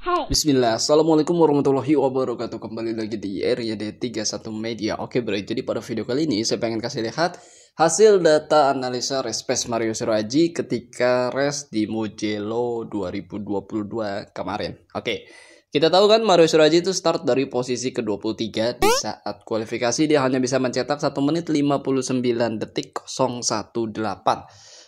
Hai. Bismillah, Assalamualaikum warahmatullahi wabarakatuh Kembali lagi di RYD31 Media Oke bro, jadi pada video kali ini saya pengen kasih lihat Hasil data analisa Respes Mario Suraji ketika res di Mugello 2022 kemarin Oke, kita tahu kan Mario Suraji itu start dari posisi ke-23 Di saat kualifikasi dia hanya bisa mencetak 1 menit 59 detik 018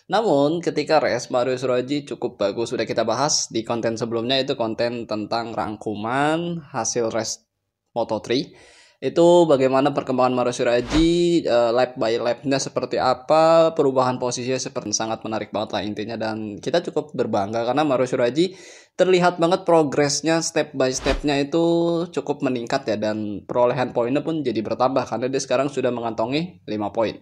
namun ketika Res Marius Roji cukup bagus sudah kita bahas di konten sebelumnya itu konten tentang rangkuman hasil Res Moto3 itu bagaimana perkembangan Mario Suraji uh, eh, lap by lapnya seperti apa perubahan posisinya seperti sangat menarik banget lah intinya dan kita cukup berbangga karena Mario terlihat banget progresnya step by stepnya itu cukup meningkat ya dan perolehan poinnya pun jadi bertambah karena dia sekarang sudah mengantongi 5 poin.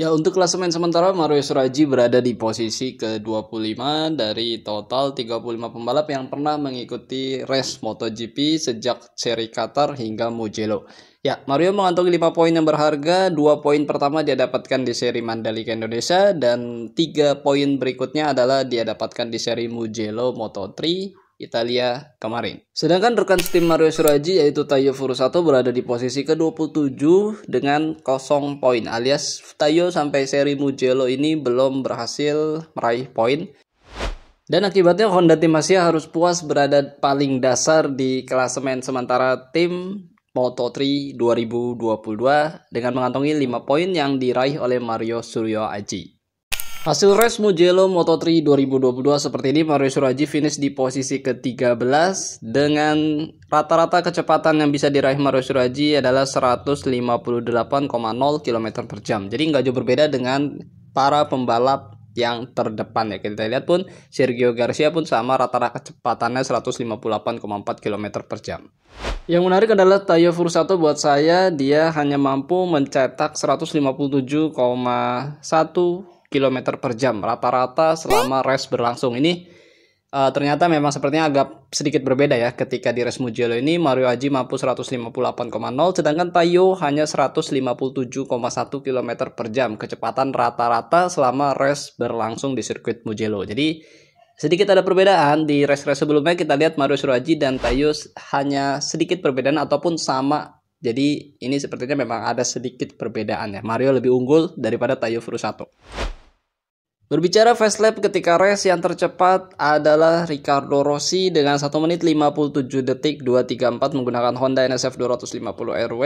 Ya untuk klasemen sementara Mario Suraji berada di posisi ke-25 dari total 35 pembalap yang pernah mengikuti race MotoGP sejak seri Qatar hingga Mugello. Ya, Mario mengantongi 5 poin yang berharga, 2 poin pertama dia dapatkan di seri Mandalika Indonesia dan 3 poin berikutnya adalah dia dapatkan di seri Mugello Moto3 Italia kemarin. Sedangkan rekan tim Mario Suraji yaitu Tayo Furusato berada di posisi ke-27 dengan 0 poin alias Tayo sampai seri Mugello ini belum berhasil meraih poin. Dan akibatnya Honda Tim Asia harus puas berada paling dasar di klasemen sementara tim Moto3 2022 dengan mengantongi 5 poin yang diraih oleh Mario Suryo Aji. Hasil race Mugello Moto3 2022 seperti ini Mario Suraji finish di posisi ke-13 dengan rata-rata kecepatan yang bisa diraih Mario Suraji adalah 158,0 km per jam. Jadi nggak jauh berbeda dengan para pembalap yang terdepan ya kita lihat pun Sergio Garcia pun sama rata-rata kecepatannya 158,4 km per jam. Yang menarik adalah Tayo Furusato buat saya dia hanya mampu mencetak 157,1 km per jam rata-rata selama race berlangsung. Ini uh, ternyata memang sepertinya agak sedikit berbeda ya ketika di race Mugello ini Mario Aji mampu 158,0 sedangkan Tayo hanya 157,1 km per jam kecepatan rata-rata selama race berlangsung di sirkuit Mugello. Jadi Sedikit ada perbedaan di race-race sebelumnya kita lihat Mario Suraji dan Tayo hanya sedikit perbedaan ataupun sama jadi ini sepertinya memang ada sedikit perbedaan ya. Mario lebih unggul daripada Tayo Furusato. Berbicara fast lap, ketika race yang tercepat adalah Ricardo Rossi dengan 1 menit 57 detik 234 menggunakan Honda NSF 250 RW.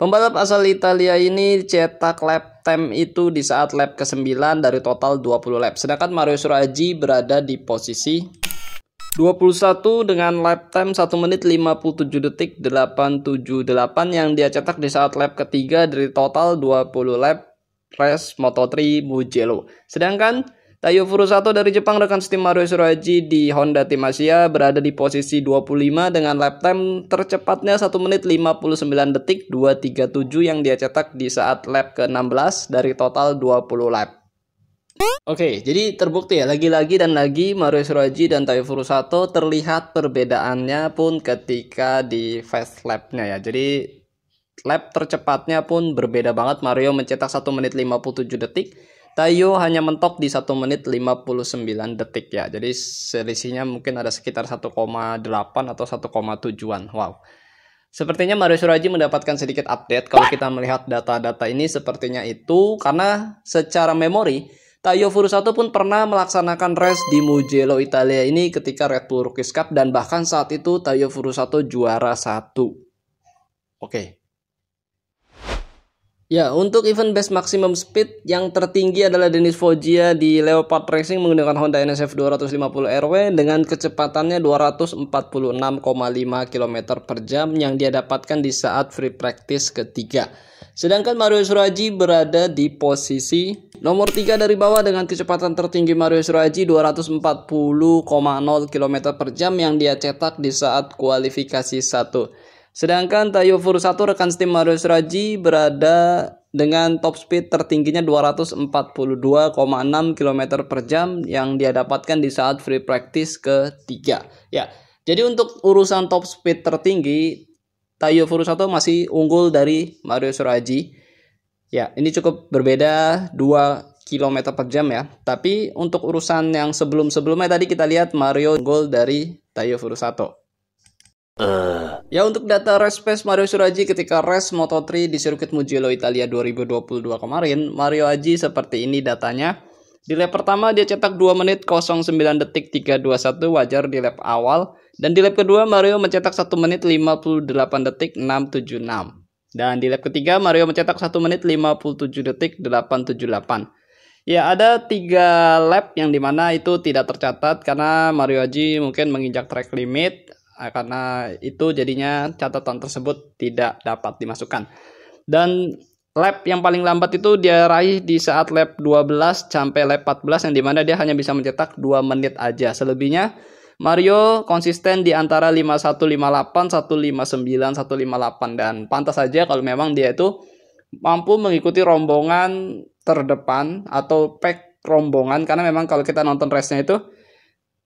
Pembalap asal Italia ini cetak lap time itu di saat lap ke-9 dari total 20 lap. Sedangkan Mario Suraji berada di posisi 21 dengan lap time 1 menit 57 detik 878 yang dia cetak di saat lap ketiga dari total 20 lap Race Moto3 Mugello. Sedangkan Tayo Furusato dari Jepang rekan setim Mario Suroji di Honda Tim Asia berada di posisi 25 dengan lap time tercepatnya 1 menit 59 detik 237 yang dia cetak di saat lap ke-16 dari total 20 lap. Oke, okay, jadi terbukti ya lagi-lagi dan lagi Mario Suroji dan Tayo Furusato terlihat perbedaannya pun ketika di fast lapnya ya. Jadi lap tercepatnya pun berbeda banget. Mario mencetak 1 menit 57 detik. Tayo hanya mentok di 1 menit 59 detik ya. Jadi selisihnya mungkin ada sekitar 1,8 atau 1,7-an. Wow. Sepertinya Mario Suraji mendapatkan sedikit update kalau kita melihat data-data ini sepertinya itu karena secara memori Tayo Furusato pun pernah melaksanakan race di Mugello Italia ini ketika Red Bull Rookies Cup dan bahkan saat itu Tayo Furusato juara satu. Oke, okay. Ya, untuk event best maximum speed yang tertinggi adalah Denis Foggia di Leopard Racing menggunakan Honda NSF 250 RW dengan kecepatannya 246,5 km per jam yang dia dapatkan di saat free practice ketiga. Sedangkan Mario Suraji berada di posisi nomor 3 dari bawah dengan kecepatan tertinggi Mario Suraji 240,0 km per jam yang dia cetak di saat kualifikasi 1. Sedangkan Tayo Furusato rekan tim Mario Suraji berada dengan top speed tertingginya 242,6 km per jam yang dia dapatkan di saat free practice ketiga. Ya, jadi untuk urusan top speed tertinggi, Tayo Furusato masih unggul dari Mario Suraji. Ya, ini cukup berbeda 2 km per jam ya. Tapi untuk urusan yang sebelum-sebelumnya tadi kita lihat Mario unggul dari Tayo Furusato. Uh. Ya untuk data race pace Mario Suraji ketika race Moto3 di sirkuit Mugello Italia 2022 kemarin, Mario Aji seperti ini datanya. Di lap pertama dia cetak 2 menit 09 detik 321 wajar di lap awal dan di lap kedua Mario mencetak 1 menit 58 detik 676. Dan di lap ketiga Mario mencetak 1 menit 57 detik 878. Ya ada tiga lap yang dimana itu tidak tercatat karena Mario Aji mungkin menginjak track limit Ah, karena itu jadinya catatan tersebut tidak dapat dimasukkan. Dan lab yang paling lambat itu dia raih di saat lab 12 sampai lab 14 yang dimana dia hanya bisa mencetak 2 menit aja. Selebihnya Mario konsisten di antara 5158, 159, 158 dan pantas saja kalau memang dia itu mampu mengikuti rombongan terdepan atau pack rombongan karena memang kalau kita nonton race-nya itu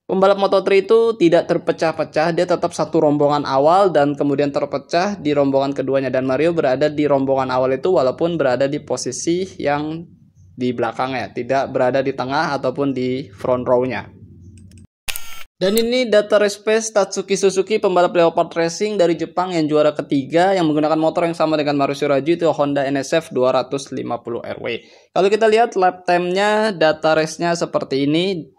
Pembalap Moto3 itu tidak terpecah-pecah, dia tetap satu rombongan awal dan kemudian terpecah di rombongan keduanya dan Mario berada di rombongan awal itu walaupun berada di posisi yang di belakangnya, tidak berada di tengah ataupun di front rownya. Dan ini data respes Tatsuki Suzuki pembalap Leopard Racing dari Jepang yang juara ketiga yang menggunakan motor yang sama dengan Mario Raju itu Honda NSF 250 RW. Kalau kita lihat lap time-nya, data race-nya seperti ini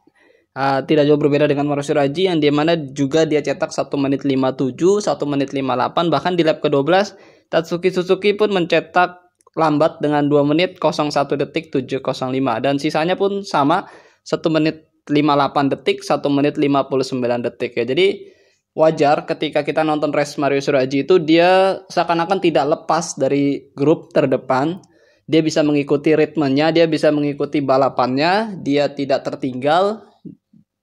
uh, tidak jauh berbeda dengan Mauricio Raji yang dimana juga dia cetak 1 menit 57, 1 menit 58 bahkan di lap ke-12 Tatsuki Suzuki pun mencetak lambat dengan 2 menit 01 detik 705 dan sisanya pun sama 1 menit 58 detik 1 menit 59 detik ya jadi wajar ketika kita nonton race Mario Suraji itu dia seakan-akan tidak lepas dari grup terdepan dia bisa mengikuti ritmenya dia bisa mengikuti balapannya dia tidak tertinggal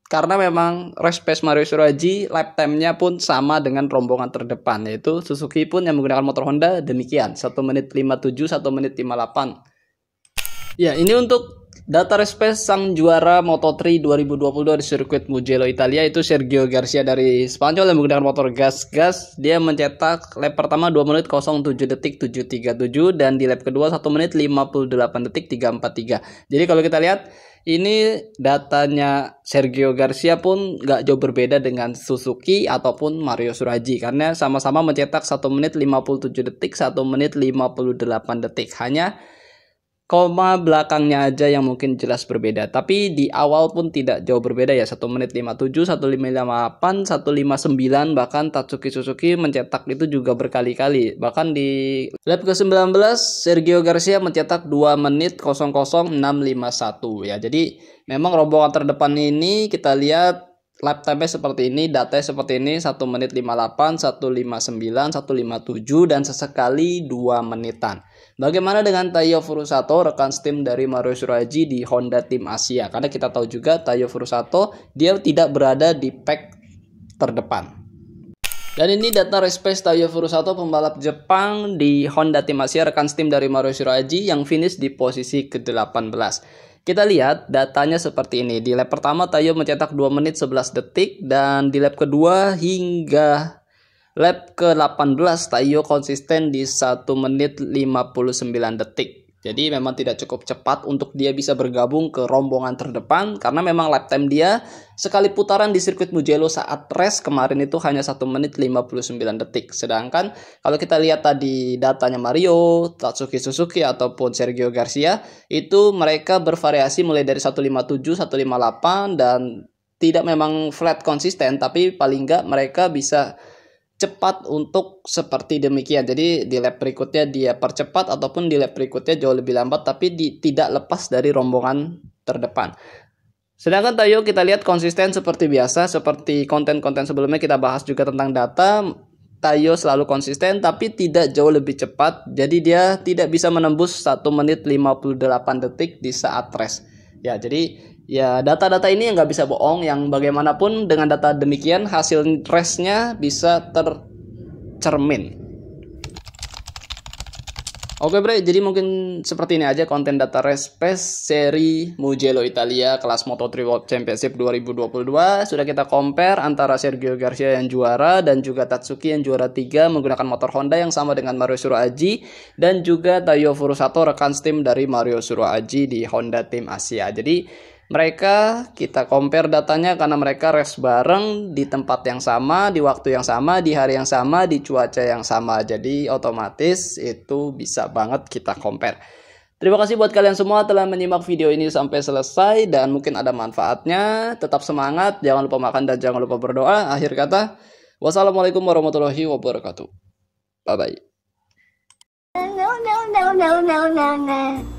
karena memang Race Mario Suraji lap time-nya pun sama dengan rombongan terdepan yaitu Suzuki pun yang menggunakan motor Honda demikian 1 menit 57 1 menit 58 ya ini untuk Data respes sang juara Moto3 2022 di sirkuit Mugello Italia itu Sergio Garcia dari Spanyol yang menggunakan motor gas-gas. Dia mencetak lap pertama 2 menit 07 detik 737 dan di lap kedua 1 menit 58 detik 343. Jadi kalau kita lihat ini datanya Sergio Garcia pun nggak jauh berbeda dengan Suzuki ataupun Mario Suraji karena sama-sama mencetak 1 menit 57 detik 1 menit 58 detik hanya koma belakangnya aja yang mungkin jelas berbeda. Tapi di awal pun tidak jauh berbeda ya. 1 menit 57, 1558, 159 bahkan Tatsuki Suzuki mencetak itu juga berkali-kali. Bahkan di lap ke-19 Sergio Garcia mencetak 2 menit 00651 ya. Jadi memang rombongan terdepan ini kita lihat lap time seperti ini, data seperti ini 1 menit 58, 159, 157 dan sesekali 2 menitan. Bagaimana dengan Tayo Furusato rekan steam dari Mario Suraji di Honda Tim Asia? Karena kita tahu juga Tayo Furusato dia tidak berada di pack terdepan. Dan ini data respes Tayo Furusato pembalap Jepang di Honda Tim Asia rekan tim dari Mario Suraji yang finish di posisi ke-18. Kita lihat datanya seperti ini. Di lap pertama Tayo mencetak 2 menit 11 detik dan di lap kedua hingga Lap ke-18 Tayo konsisten di 1 menit 59 detik. Jadi memang tidak cukup cepat untuk dia bisa bergabung ke rombongan terdepan karena memang lap time dia sekali putaran di sirkuit Mugello saat race kemarin itu hanya 1 menit 59 detik. Sedangkan kalau kita lihat tadi datanya Mario, Tatsuki Suzuki ataupun Sergio Garcia itu mereka bervariasi mulai dari 157, 158 dan tidak memang flat konsisten tapi paling nggak mereka bisa cepat untuk seperti demikian. Jadi di lap berikutnya dia percepat ataupun di lap berikutnya jauh lebih lambat tapi di, tidak lepas dari rombongan terdepan. Sedangkan Tayo kita lihat konsisten seperti biasa, seperti konten-konten sebelumnya kita bahas juga tentang data, Tayo selalu konsisten tapi tidak jauh lebih cepat. Jadi dia tidak bisa menembus 1 menit 58 detik di saat race. Ya, jadi ya data-data ini yang nggak bisa bohong, yang bagaimanapun dengan data demikian hasil resnya bisa tercermin. Oke bre, jadi mungkin seperti ini aja konten data respes seri Mugello Italia kelas Moto3 World Championship 2022. Sudah kita compare antara Sergio Garcia yang juara dan juga Tatsuki yang juara 3 menggunakan motor Honda yang sama dengan Mario Suroaji dan juga Tayo Furusato rekan tim dari Mario Suroaji di Honda Team Asia. Jadi mereka kita compare datanya karena mereka rest bareng di tempat yang sama, di waktu yang sama, di hari yang sama, di cuaca yang sama. Jadi otomatis itu bisa banget kita compare. Terima kasih buat kalian semua telah menyimak video ini sampai selesai dan mungkin ada manfaatnya. Tetap semangat, jangan lupa makan dan jangan lupa berdoa. Akhir kata, wassalamualaikum warahmatullahi wabarakatuh. Bye-bye. No, no, no, no, no, no, no.